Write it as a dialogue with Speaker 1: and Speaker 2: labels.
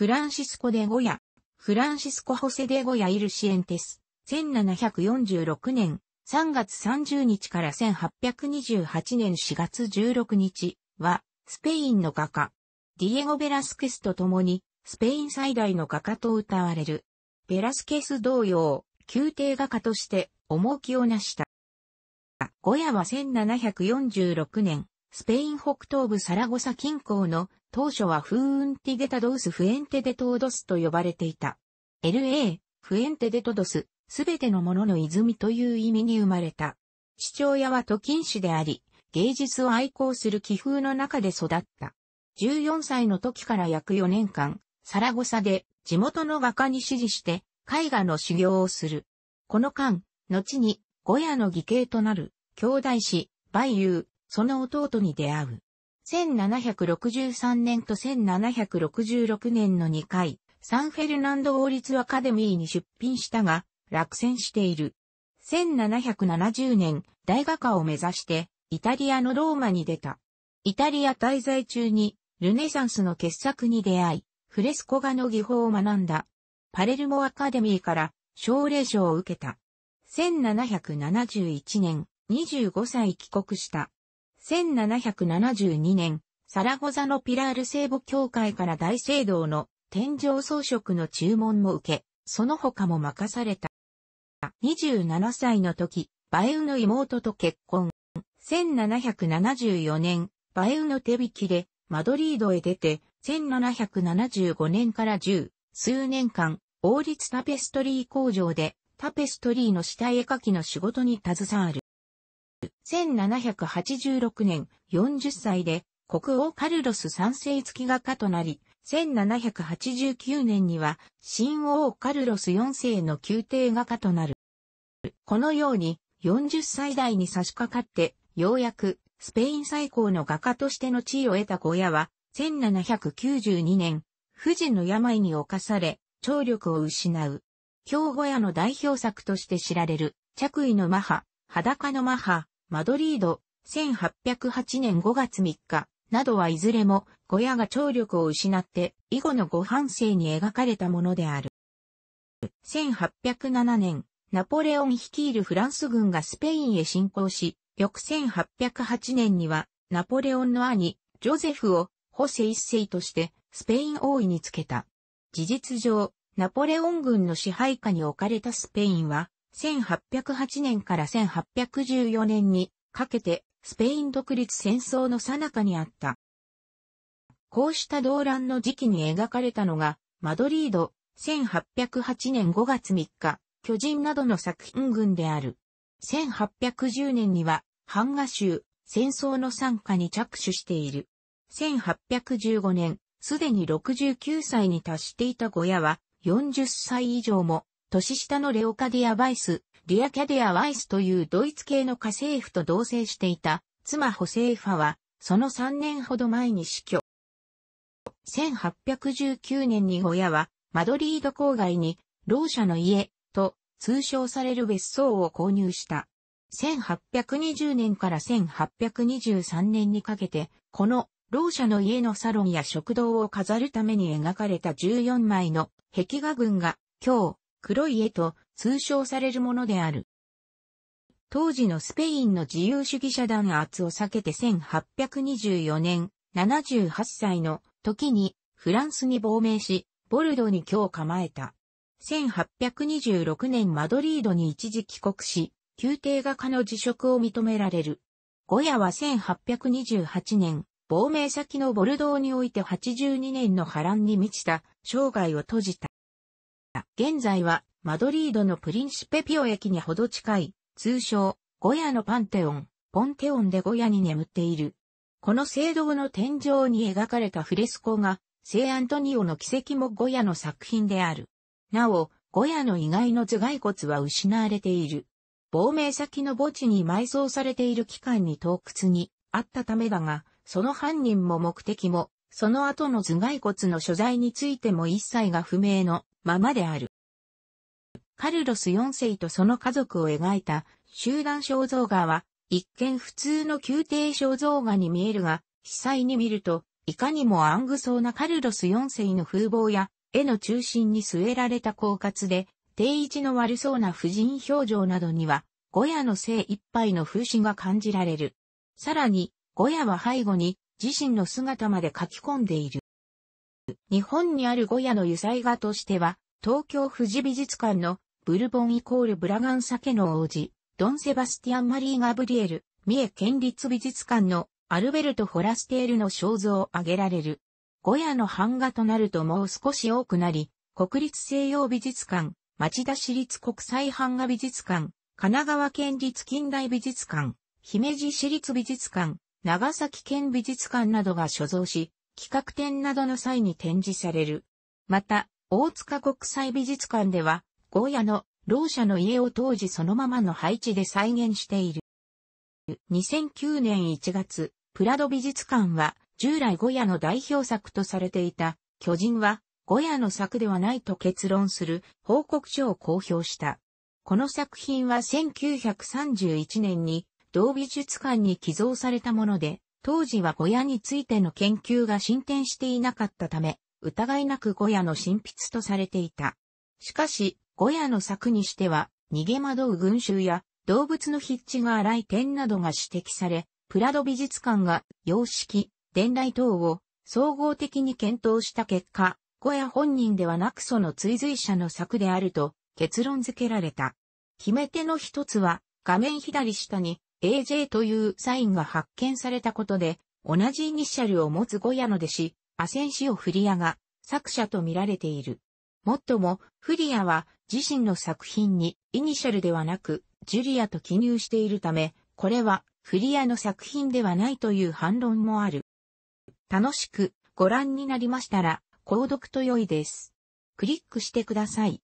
Speaker 1: フランシスコ・デ・ゴヤ、フランシスコ・ホセ・デ・ゴヤ・イルシエンテス、1746年3月30日から1828年4月16日は、スペインの画家、ディエゴ・ベラスケスと共に、スペイン最大の画家と歌われる。ベラスケス同様、宮廷画家として、重きをなした。ゴヤは1746年スペイン北東部サラゴサ近郊の当初はフーンティデタドウスフエンテデトードスと呼ばれていた。LA、フエンテデトドス、すべてのものの泉という意味に生まれた。父親は都近氏であり、芸術を愛好する気風の中で育った。14歳の時から約4年間、サラゴサで地元の画家に指示して絵画の修行をする。この間、後に、ゴヤの義兄となる、兄弟子、バイユー、その弟に出会う。1763年と1766年の2回、サンフェルナンド王立アカデミーに出品したが、落選している。1770年、大画家を目指して、イタリアのローマに出た。イタリア滞在中に、ルネサンスの傑作に出会い、フレスコ画の技法を学んだ。パレルモアカデミーから奨励賞を受けた。1771年、25歳帰国した。1772年、サラゴザのピラール聖母教会から大聖堂の天井装飾の注文も受け、その他も任された。27歳の時、バエウの妹と結婚。1774年、バエウの手引きでマドリードへ出て、1775年から10数年間、王立タペストリー工場でタペストリーの下絵描きの仕事に携わる。1786年40歳で国王カルロス3世付き画家となり、1789年には新王カルロス4世の宮廷画家となる。このように40歳代に差し掛かってようやくスペイン最高の画家としての地位を得た小屋は1792年富士の病に侵され聴力を失う。京小屋の代表作として知られる着衣のマハ、裸のマハ、マドリード、1808年5月3日、などはいずれも、小屋が聴力を失って、以後のご半生に描かれたものである。1807年、ナポレオン率いるフランス軍がスペインへ侵攻し、翌1808年には、ナポレオンの兄、ジョゼフを、ホセ一世として、スペイン王位につけた。事実上、ナポレオン軍の支配下に置かれたスペインは、1808年から1814年にかけてスペイン独立戦争の最中にあった。こうした動乱の時期に描かれたのが、マドリード、1808年5月3日、巨人などの作品群である。1810年には、ハンガ州戦争の参加に着手している。1815年、すでに69歳に達していた小屋は、40歳以上も年下のレオカディア・バイス、リア・キャディア・ワイスというドイツ系の家政婦と同棲していた、妻ホセーファは、その3年ほど前に死去。1819年に親は、マドリード郊外に、老者の家、と、通称される別荘を購入した。1820年から1823年にかけて、この、老者の家のサロンや食堂を飾るために描かれた14枚の壁画群が、今日、黒い絵と通称されるものである。当時のスペインの自由主義者弾圧を避けて1824年、78歳の時にフランスに亡命し、ボルドに今日構えた。1826年マドリードに一時帰国し、宮廷画家の辞職を認められる。ゴヤは1828年、亡命先のボルドーにおいて82年の波乱に満ちた生涯を閉じた。。現在はマドリードのプリンシペピオ駅にほど近い、通称、ゴヤのパンテオン、ポンテオンでゴヤに眠っている。この聖堂の天井に描かれたフレスコが、聖アントニオの奇跡もゴヤの作品である。なお、ゴヤの意外の頭蓋骨は失われている。亡命先の墓地に埋葬されている期間に洞窟にあったためだが、その犯人も目的も、その後の頭蓋骨の所在についても一切が不明のままである。カルロス4世とその家族を描いた集団肖像画は、一見普通の宮廷肖像画に見えるが、被災に見ると、いかにも暗愚そうなカルロス4世の風貌や、絵の中心に据えられた狡猾で、定位置の悪そうな婦人表情などには、ゴヤの精一杯の風刺が感じられる。さらに、ゴヤは背後に自身の姿まで書き込んでいる。日本にあるゴヤの油彩画としては、東京富士美術館のブルボンイコールブラガンサケの王子、ドン・セバスティアン・マリー・ガブリエル、三重県立美術館のアルベルト・ホラステールの肖像を挙げられる。ゴヤの版画となるともう少し多くなり、国立西洋美術館、町田市立国際版画美術館、神奈川県立近代美術館、姫路市立美術館、長崎県美術館などが所蔵し、企画展などの際に展示される。また、大塚国際美術館では、ゴーヤの老者の家を当時そのままの配置で再現している。2009年1月、プラド美術館は、従来ゴヤの代表作とされていた、巨人は、ゴヤの作ではないと結論する報告書を公表した。この作品は1931年に、同美術館に寄贈されたもので、当時は小屋についての研究が進展していなかったため、疑いなく小屋の神筆とされていた。しかし、小屋の作にしては、逃げ惑う群衆や動物の筆致が荒い点などが指摘され、プラド美術館が様式、伝来等を総合的に検討した結果、小屋本人ではなくその追随者の作であると結論付けられた。決め手の一つは、画面左下に AJ というサインが発見されたことで、同じイニシャルを持つゴヤの弟子、アセンシオ・フリアが作者と見られている。もっとも、フリアは自身の作品にイニシャルではなく、ジュリアと記入しているため、これはフリアの作品ではないという反論もある。楽しくご覧になりましたら、購読と良いです。クリックしてください。